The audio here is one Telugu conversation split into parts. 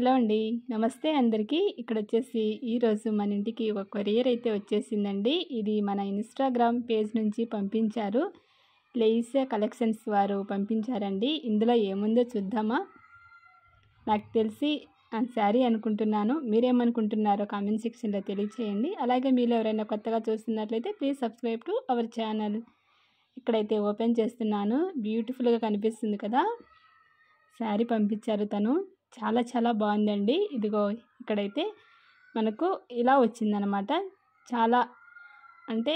హలో అండి నమస్తే అందరికీ ఇక్కడ వచ్చేసి ఈరోజు మన ఇంటికి ఒక కొరియర్ అయితే వచ్చేసిందండి ఇది మన ఇన్స్టాగ్రామ్ పేజ్ నుంచి పంపించారు లేయిస్ కలెక్షన్స్ వారు పంపించారండి ఇందులో ఏముందో చూద్దామా నాకు తెలిసి శారీ అనుకుంటున్నాను మీరేమనుకుంటున్నారో కామెంట్ సెక్షన్లో తెలియచేయండి అలాగే మీరు ఎవరైనా కొత్తగా చూస్తున్నట్లయితే please subscribe to our channel ఇక్కడైతే ఓపెన్ చేస్తున్నాను బ్యూటిఫుల్గా కనిపిస్తుంది కదా శారీ పంపించారు తను చాలా చాలా బాగుందండి ఇదిగో ఇక్కడైతే మనకు ఇలా వచ్చిందనమాట చాలా అంటే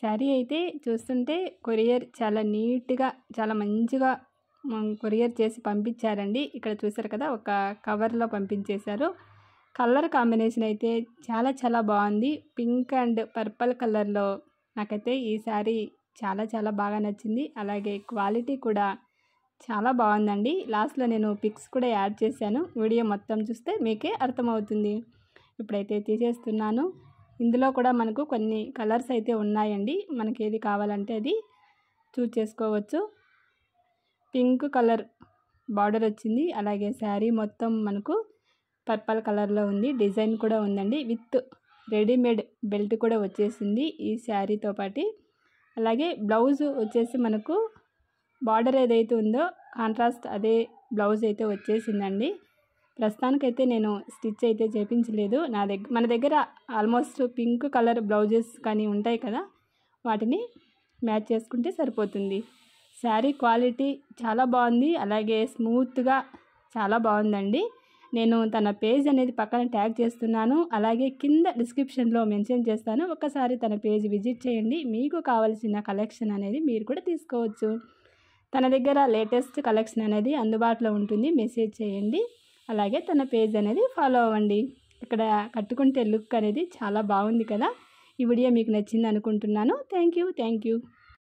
శారీ అయితే చూస్తుంటే కొరియర్ చాలా నీట్గా చాలా మంచిగా కొరియర్ చేసి పంపించారండి ఇక్కడ చూసారు కదా ఒక కవర్లో పంపించేశారు కలర్ కాంబినేషన్ అయితే చాలా చాలా బాగుంది పింక్ అండ్ పర్పల్ కలర్లో నాకైతే ఈ శారీ చాలా చాలా బాగా నచ్చింది అలాగే క్వాలిటీ కూడా చాలా బాగుందండి లాస్ట్లో నేను పిక్స్ కూడా యాడ్ చేశాను వీడియో మొత్తం చూస్తే మీకే అర్థమవుతుంది ఇప్పుడైతే తీసేస్తున్నాను ఇందులో కూడా మనకు కొన్ని కలర్స్ అయితే ఉన్నాయండి మనకి ఏది కావాలంటే అది చూజ్ చేసుకోవచ్చు పింక్ కలర్ బార్డర్ వచ్చింది అలాగే శారీ మొత్తం మనకు పర్పల్ కలర్లో ఉంది డిజైన్ కూడా ఉందండి విత్ రెడీమేడ్ బెల్ట్ కూడా వచ్చేసింది ఈ శారీతో పాటు అలాగే బ్లౌజ్ వచ్చేసి మనకు బార్డర్ ఏదైతే ఉందో కాంట్రాస్ట్ అదే బ్లౌజ్ అయితే వచ్చేసిందండి ప్రస్తుతానికైతే నేను స్టిచ్ అయితే చేపించలేదు నా దగ్గర మన దగ్గర ఆల్మోస్ట్ పింక్ కలర్ బ్లౌజెస్ కానీ ఉంటాయి కదా వాటిని మ్యాచ్ చేసుకుంటే సరిపోతుంది శారీ క్వాలిటీ చాలా బాగుంది అలాగే స్మూత్గా చాలా బాగుందండి నేను తన పేజ్ అనేది పక్కన ట్యాగ్ చేస్తున్నాను అలాగే కింద డిస్క్రిప్షన్లో మెన్షన్ చేస్తాను ఒకసారి తన పేజ్ విజిట్ చేయండి మీకు కావలసిన కలెక్షన్ అనేది మీరు కూడా తీసుకోవచ్చు తన దగ్గర లేటెస్ట్ కలెక్షన్ అనేది అందుబాటులో ఉంటుంది మెసేజ్ చేయండి అలాగే తన పేజ్ అనేది ఫాలో అవ్వండి ఇక్కడ కట్టుకుంటే లుక్ అనేది చాలా బాగుంది కదా ఈ వీడియో మీకు నచ్చింది అనుకుంటున్నాను థ్యాంక్ యూ థ్యాంక్ యూ